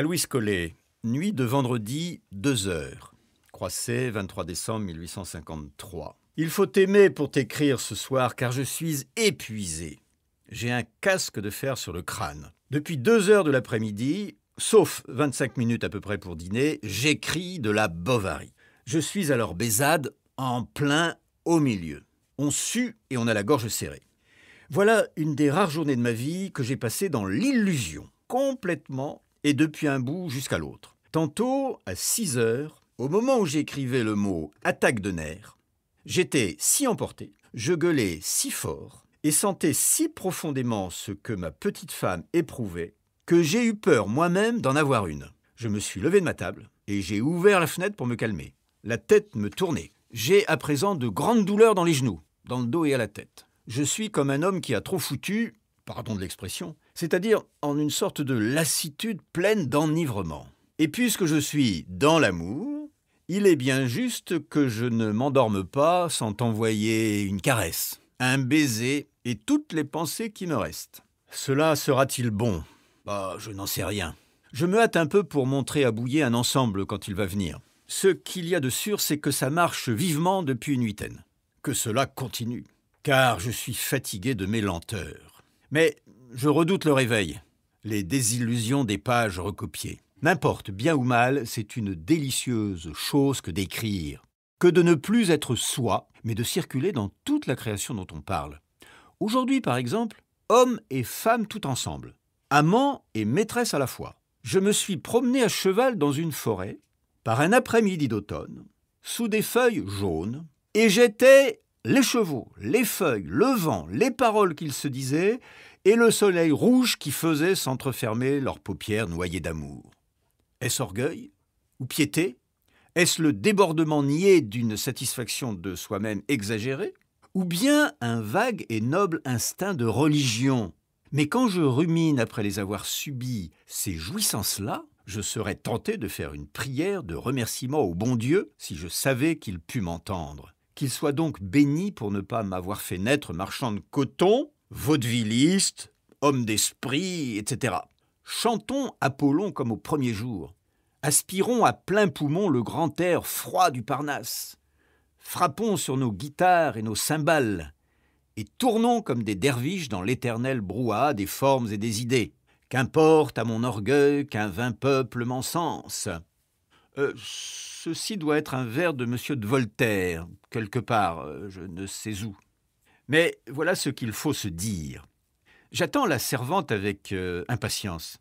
À Louis Collet, nuit de vendredi 2 heures. Croisset, 23 décembre 1853. Il faut t'aimer pour t'écrire ce soir car je suis épuisé. J'ai un casque de fer sur le crâne. Depuis 2 heures de l'après-midi, sauf 25 minutes à peu près pour dîner, j'écris de la Bovary. Je suis alors bézade en plein au milieu. On sue et on a la gorge serrée. Voilà une des rares journées de ma vie que j'ai passée dans l'illusion, complètement et depuis un bout jusqu'à l'autre. Tantôt, à 6 heures, au moment où j'écrivais le mot attaque de nerfs, j'étais si emporté, je gueulais si fort et sentais si profondément ce que ma petite femme éprouvait que j'ai eu peur moi-même d'en avoir une. Je me suis levé de ma table et j'ai ouvert la fenêtre pour me calmer. La tête me tournait. J'ai à présent de grandes douleurs dans les genoux, dans le dos et à la tête. Je suis comme un homme qui a trop foutu, pardon de l'expression, c'est-à-dire en une sorte de lassitude pleine d'enivrement. Et puisque je suis dans l'amour, il est bien juste que je ne m'endorme pas sans t'envoyer une caresse, un baiser et toutes les pensées qui me restent. Cela sera-t-il bon Bah, je n'en sais rien. Je me hâte un peu pour montrer à Bouillet un ensemble quand il va venir. Ce qu'il y a de sûr, c'est que ça marche vivement depuis une huitaine. Que cela continue, car je suis fatigué de mes lenteurs. Mais je redoute le réveil, les désillusions des pages recopiées. N'importe, bien ou mal, c'est une délicieuse chose que d'écrire, que de ne plus être soi, mais de circuler dans toute la création dont on parle. Aujourd'hui, par exemple, hommes et femmes tout ensemble, amant et maîtresse à la fois. Je me suis promené à cheval dans une forêt, par un après-midi d'automne, sous des feuilles jaunes, et j'étais les chevaux, les feuilles, le vent, les paroles qu'ils se disaient, et le soleil rouge qui faisait s'entrefermer leurs paupières noyées d'amour. Est-ce orgueil ou piété Est-ce le débordement nié d'une satisfaction de soi-même exagérée Ou bien un vague et noble instinct de religion Mais quand je rumine après les avoir subis, ces jouissances-là, je serais tenté de faire une prière de remerciement au bon Dieu si je savais qu'il pût m'entendre. Qu'il soit donc béni pour ne pas m'avoir fait naître marchand de coton, vaudevilliste, homme d'esprit, etc. Chantons Apollon comme au premier jour. Aspirons à plein poumon le grand air froid du Parnasse. Frappons sur nos guitares et nos cymbales. Et tournons comme des derviches dans l'éternel brouhaha des formes et des idées. Qu'importe à mon orgueil qu'un vain peuple m'encense. Euh, ceci doit être un vers de M. de Voltaire, quelque part, euh, je ne sais où. Mais voilà ce qu'il faut se dire. J'attends la servante avec euh, impatience.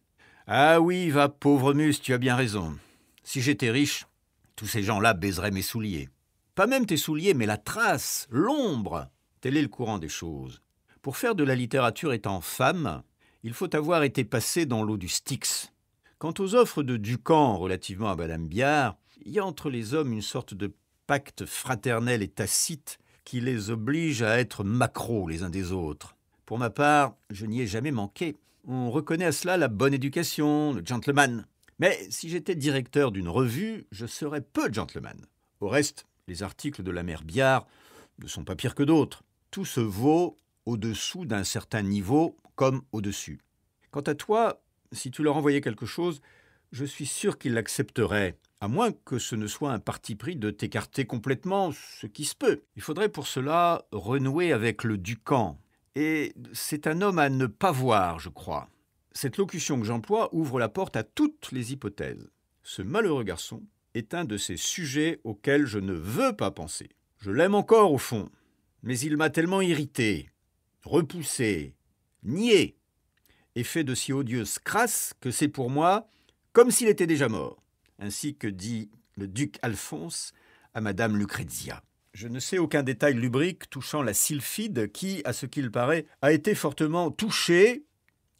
Ah oui, va pauvre muse, tu as bien raison. Si j'étais riche, tous ces gens-là baiseraient mes souliers. Pas même tes souliers, mais la trace, l'ombre. Tel est le courant des choses. Pour faire de la littérature étant femme, il faut avoir été passé dans l'eau du Styx. Quant aux offres de Ducamp relativement à Madame Biard, il y a entre les hommes une sorte de pacte fraternel et tacite qui les oblige à être macros les uns des autres. Pour ma part, je n'y ai jamais manqué. On reconnaît à cela la bonne éducation, le gentleman. Mais si j'étais directeur d'une revue, je serais peu gentleman. Au reste, les articles de la mère Biard ne sont pas pires que d'autres. Tout se vaut au-dessous d'un certain niveau comme au-dessus. Quant à toi, si tu leur envoyais quelque chose, je suis sûr qu'il l'accepterait, à moins que ce ne soit un parti pris de t'écarter complètement, ce qui se peut. Il faudrait pour cela renouer avec le Ducan. Et c'est un homme à ne pas voir, je crois. Cette locution que j'emploie ouvre la porte à toutes les hypothèses. Ce malheureux garçon est un de ces sujets auxquels je ne veux pas penser. Je l'aime encore au fond, mais il m'a tellement irrité, repoussé, nié, et fait de si odieuses crasses que c'est pour moi comme s'il était déjà mort, ainsi que dit le duc Alphonse à Madame Lucrezia. Je ne sais aucun détail lubrique touchant la sylphide qui, à ce qu'il paraît, a été fortement touchée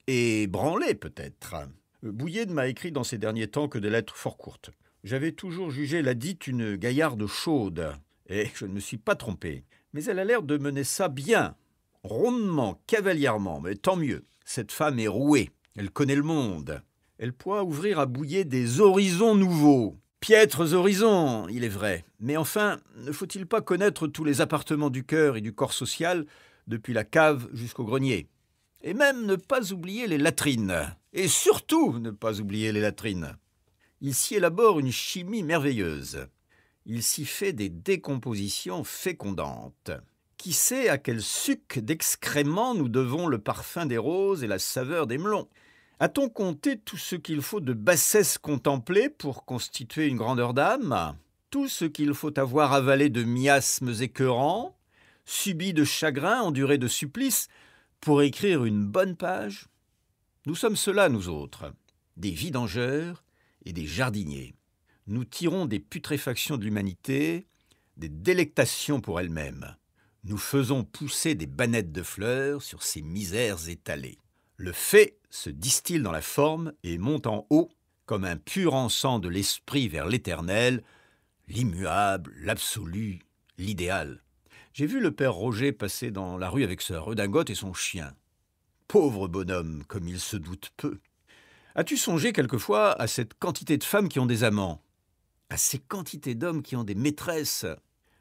et branlée peut-être. ne m'a écrit dans ces derniers temps que des lettres fort courtes. J'avais toujours jugé la dite une gaillarde chaude, et je ne me suis pas trompé. Mais elle a l'air de mener ça bien, rondement, cavalièrement, mais tant mieux. Cette femme est rouée, elle connaît le monde. Elle pourra ouvrir à bouiller des horizons nouveaux. Piètres horizons, il est vrai. Mais enfin, ne faut-il pas connaître tous les appartements du cœur et du corps social, depuis la cave jusqu'au grenier Et même ne pas oublier les latrines. Et surtout ne pas oublier les latrines. Il s'y élabore une chimie merveilleuse. Il s'y fait des décompositions fécondantes. Qui sait à quel suc d'excréments nous devons le parfum des roses et la saveur des melons a-t-on compté tout ce qu'il faut de bassesse contemplée pour constituer une grandeur d'âme Tout ce qu'il faut avoir avalé de miasmes écœurants, subi de chagrins, enduré de supplices, pour écrire une bonne page Nous sommes cela, nous autres, des vidangeurs et des jardiniers. Nous tirons des putréfactions de l'humanité, des délectations pour elle-même. Nous faisons pousser des bannettes de fleurs sur ces misères étalées. Le fait se distille dans la forme et monte en haut comme un pur encens de l'esprit vers l'éternel, l'immuable, l'absolu, l'idéal. J'ai vu le père Roger passer dans la rue avec sa redingote et son chien. Pauvre bonhomme, comme il se doute peu. As-tu songé quelquefois à cette quantité de femmes qui ont des amants À ces quantités d'hommes qui ont des maîtresses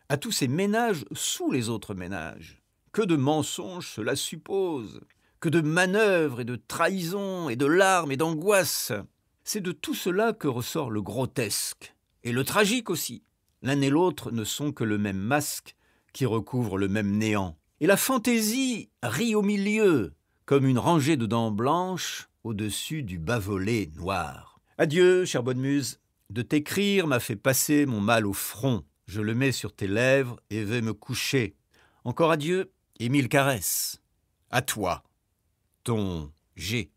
À tous ces ménages sous les autres ménages Que de mensonges cela suppose que de manœuvres et de trahisons et de larmes et d'angoisses. C'est de tout cela que ressort le grotesque, et le tragique aussi. L'un et l'autre ne sont que le même masque qui recouvre le même néant. Et la fantaisie rit au milieu, comme une rangée de dents blanches au-dessus du bavolet noir. Adieu, chère bonne muse. De t'écrire m'a fait passer mon mal au front. Je le mets sur tes lèvres et vais me coucher. Encore adieu et mille caresses. À toi ton G.